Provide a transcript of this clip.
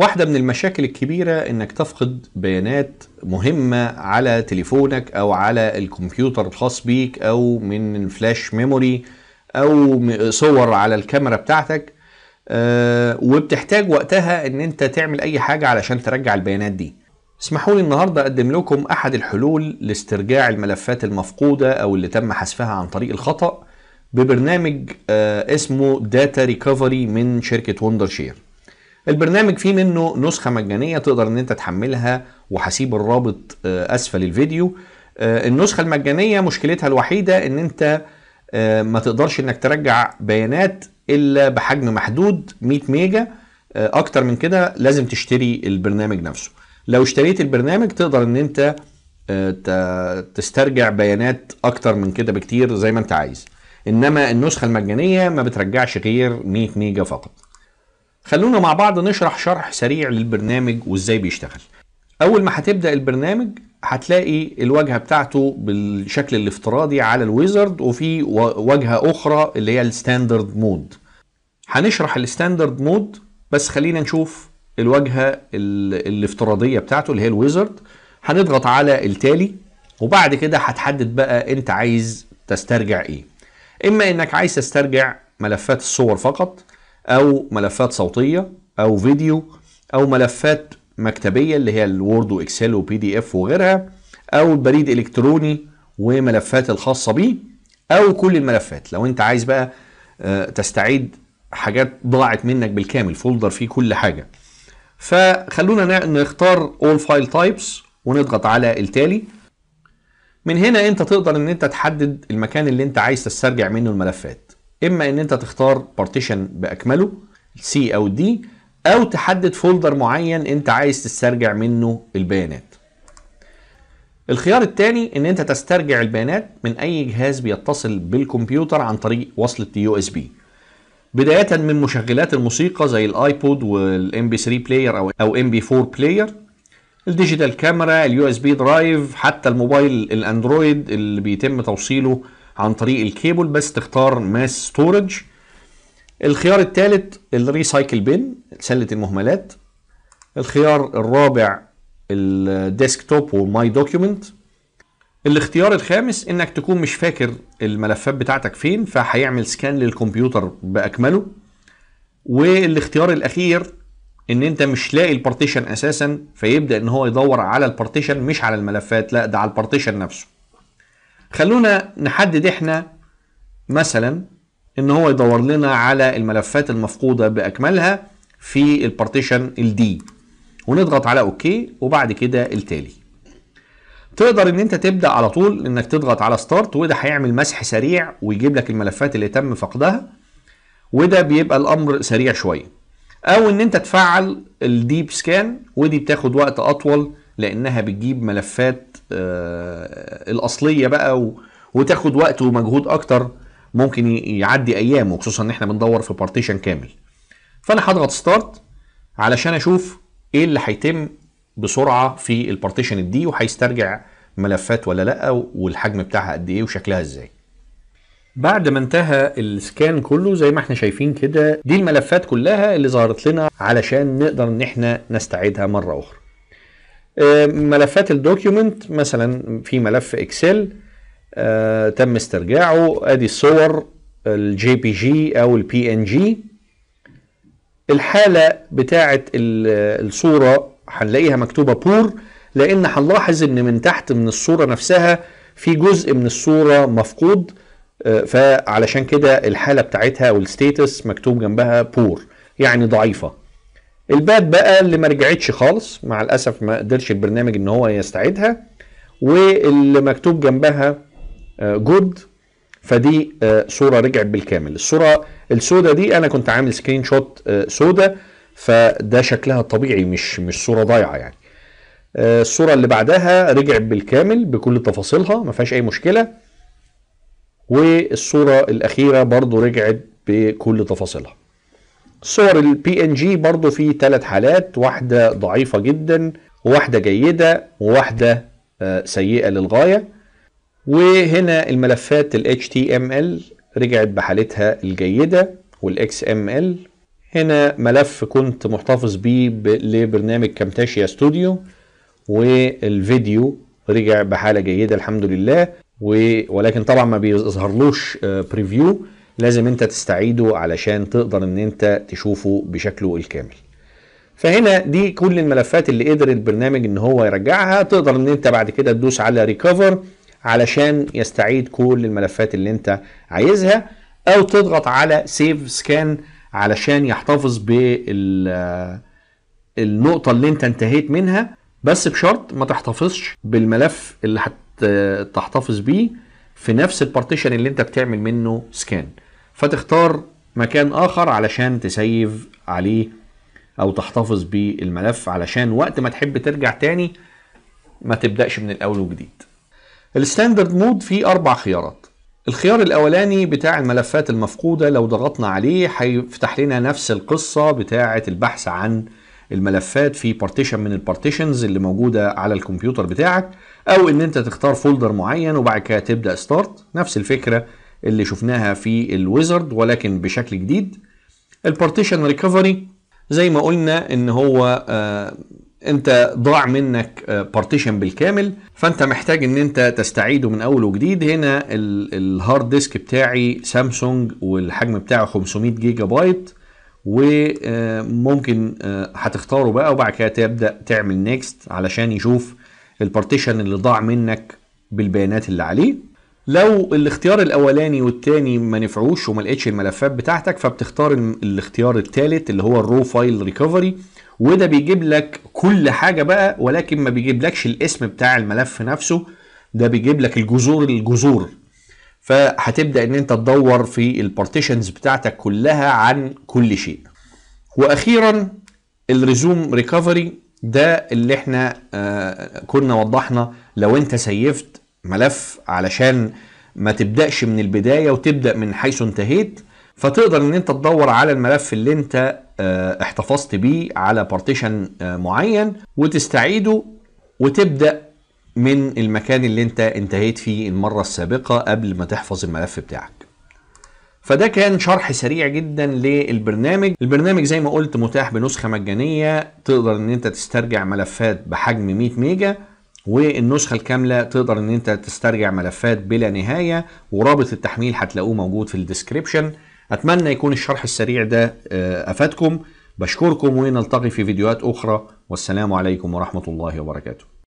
واحدة من المشاكل الكبيرة انك تفقد بيانات مهمة على تليفونك او على الكمبيوتر الخاص بيك او من الفلاش ميموري او صور على الكاميرا بتاعتك آه، وبتحتاج وقتها ان انت تعمل اي حاجة علشان ترجع البيانات دي اسمحوا لي النهاردة اقدم لكم احد الحلول لاسترجاع الملفات المفقودة او اللي تم حذفها عن طريق الخطأ ببرنامج آه، اسمه داتا ريكفري من شركة وندر شير البرنامج فيه منه نسخة مجانية تقدر ان انت تحملها وهسيب الرابط آه، اسفل الفيديو آه، النسخة المجانية مشكلتها الوحيدة ان انت آه، ما تقدرش انك ترجع بيانات الا بحجم محدود 100 ميجا اكتر من كده لازم تشتري البرنامج نفسه لو اشتريت البرنامج تقدر ان انت تسترجع بيانات اكتر من كده بكتير زي ما انت عايز انما النسخة المجانية ما بترجعش غير 100 ميجا فقط خلونا مع بعض نشرح شرح سريع للبرنامج وازاي بيشتغل اول ما هتبدا البرنامج هتلاقي الواجهه بتاعته بالشكل الافتراضي على الويزرد وفي واجهه اخرى اللي هي الستاندرد مود هنشرح الستاندرد مود بس خلينا نشوف الواجهه الافتراضيه بتاعته اللي هي الويزرد هنضغط على التالي وبعد كده هتحدد بقى انت عايز تسترجع ايه اما انك عايز تسترجع ملفات الصور فقط او ملفات صوتيه او فيديو او ملفات مكتبيه اللي هي الوورد واكسل وبي دي اف وغيرها او البريد الالكتروني وملفات الخاصه بيه او كل الملفات لو انت عايز بقى آه، تستعيد حاجات ضاعت منك بالكامل فولدر فيه كل حاجه فخلونا نختار all file types ونضغط على التالي من هنا انت تقدر ان انت تحدد المكان اللي انت عايز تسترجع منه الملفات اما ان انت تختار بارتيشن باكمله سي او دي او تحدد فولدر معين انت عايز تسترجع منه البيانات الخيار الثاني ان انت تسترجع البيانات من اي جهاز بيتصل بالكمبيوتر عن طريق وصلة يو اس بي بداية من مشغلات الموسيقى زي الايبود والام بي 3 بلاير او او ام بي 4 بلاير الديجيتال كاميرا اليو اس بي درايف حتى الموبايل الاندرويد اللي بيتم توصيله عن طريق الكيبل بس تختار ماس ستورج الخيار الثالث الريسايكل بين سله المهملات الخيار الرابع الديسكتوب وماي دوكيومنت الاختيار الخامس انك تكون مش فاكر الملفات بتاعتك فين فهيعمل سكان للكمبيوتر باكمله والاختيار الاخير ان انت مش لاقي البارتيشن اساسا فيبدا ان هو يدور على البارتيشن مش على الملفات لا ده على البارتيشن نفسه خلونا نحدد احنا مثلا ان هو يدور لنا على الملفات المفقوده باكملها في البارتيشن الدي ونضغط على اوكي وبعد كده التالي تقدر ان انت تبدا على طول انك تضغط على ستارت وده هيعمل مسح سريع ويجيب لك الملفات اللي تم فقدها وده بيبقى الامر سريع شويه او ان انت تفعل الديب سكان ودي بتاخد وقت اطول لانها بتجيب ملفات آه، الاصليه بقى وتاخد وقت ومجهود اكتر ممكن يعدي ايام وخصوصا ان احنا بندور في بارتيشن كامل فانا هضغط ستارت علشان اشوف ايه اللي هيتم بسرعه في البارتيشن دي وهيسترجع ملفات ولا لا والحجم بتاعها قد ايه وشكلها ازاي بعد ما انتهى السكان كله زي ما احنا شايفين كده دي الملفات كلها اللي ظهرت لنا علشان نقدر ان احنا نستعيدها مره اخرى ملفات الدوكيومنت مثلا في ملف اكسل آه، تم استرجاعه ادي الصور الجي بي جي او البي ان جي الحاله بتاعه الصوره هنلاقيها مكتوبه بور لان هنلاحظ ان من تحت من الصوره نفسها في جزء من الصوره مفقود آه، فعلشان كده الحاله بتاعتها او الستيتس مكتوب جنبها بور يعني ضعيفه الباب بقى اللي ما رجعتش خالص مع الاسف ما قدرش البرنامج ان هو يستعيدها واللي مكتوب جنبها جود آه، فدي آه، صوره رجعت بالكامل الصوره السوداء دي انا كنت عامل سكرين شوت آه، سوداء فده شكلها الطبيعي مش مش صوره ضايعه يعني الصوره اللي بعدها رجعت بالكامل بكل تفاصيلها ما فيهاش اي مشكله والصوره الاخيره برضو رجعت بكل تفاصيلها صور البي ان جي برضو في ثلاث حالات واحده ضعيفه جدا وواحده جيده وواحده آه، سيئه للغايه وهنا الملفات ال HTML رجعت بحالتها الجيده وال XML هنا ملف كنت محتفظ بيه لبرنامج كامتاشيا ستوديو والفيديو رجع بحاله جيده الحمد لله ولكن طبعا ما بيظهرلوش بريفيو آه، لازم انت تستعيده علشان تقدر ان انت تشوفه بشكله الكامل فهنا دي كل الملفات اللي قدر البرنامج ان هو يرجعها تقدر ان انت بعد كده تدوس على ريكفر علشان يستعيد كل الملفات اللي انت عايزها او تضغط على سيف سكان علشان يحتفظ بالنقطة اللي انت انتهيت منها بس بشرط ما تحتفظش بالملف اللي هتحتفظ بيه في نفس البارتيشن اللي انت بتعمل منه سكان فتختار مكان اخر علشان تسيف عليه او تحتفظ بالملف علشان وقت ما تحب ترجع تاني ما تبداش من الاول وجديد الستاندرد مود فيه اربع خيارات الخيار الاولاني بتاع الملفات المفقوده لو ضغطنا عليه هيفتح لنا نفس القصه بتاعه البحث عن الملفات في بارتيشن من البارتيشنز اللي موجوده على الكمبيوتر بتاعك او ان انت تختار فولدر معين وبعد كده تبدا ستارت نفس الفكره اللي شفناها في الويزرد ولكن بشكل جديد البارتيشن ريكفري زي ما قلنا ان هو آه انت ضاع منك آه، بارتيشن بالكامل فانت محتاج ان انت تستعيده من اول وجديد هنا الهارد ديسك بتاعي سامسونج والحجم بتاعه 500 جيجا بايت وممكن آه، آه، هتختاره بقى وبعد كده تبدا تعمل نيكست علشان يشوف البارتيشن اللي ضاع منك بالبيانات اللي عليه لو الاختيار الاولاني والتاني ما نفعوش وما لقيتش الملفات بتاعتك فبتختار الاختيار الثالث اللي هو الرو فايل ريكفري وده بيجيب لك كل حاجه بقى ولكن ما بيجيبلكش الاسم بتاع الملف نفسه ده بيجيب لك الجذور الجذور فهتبدا ان انت تدور في البارتيشنز بتاعتك كلها عن كل شيء واخيرا الريزوم ريكفري ده اللي احنا آه كنا وضحنا لو انت سيفت ملف علشان ما تبداش من البدايه وتبدا من حيث انتهيت فتقدر ان انت تدور على الملف اللي انت آه، احتفظت بيه على بارتيشن آه، معين وتستعيده وتبدا من المكان اللي انت انتهيت فيه المره السابقه قبل ما تحفظ الملف بتاعك فده كان شرح سريع جدا للبرنامج البرنامج زي ما قلت متاح بنسخه مجانيه تقدر ان انت تسترجع ملفات بحجم 100 ميجا والنسخة الكاملة تقدر ان انت تسترجع ملفات بلا نهاية ورابط التحميل هتلاقوه موجود في الديسكريبشن اتمنى يكون الشرح السريع ده آه، افادكم بشكركم ونلتقي في فيديوهات اخرى والسلام عليكم ورحمة الله وبركاته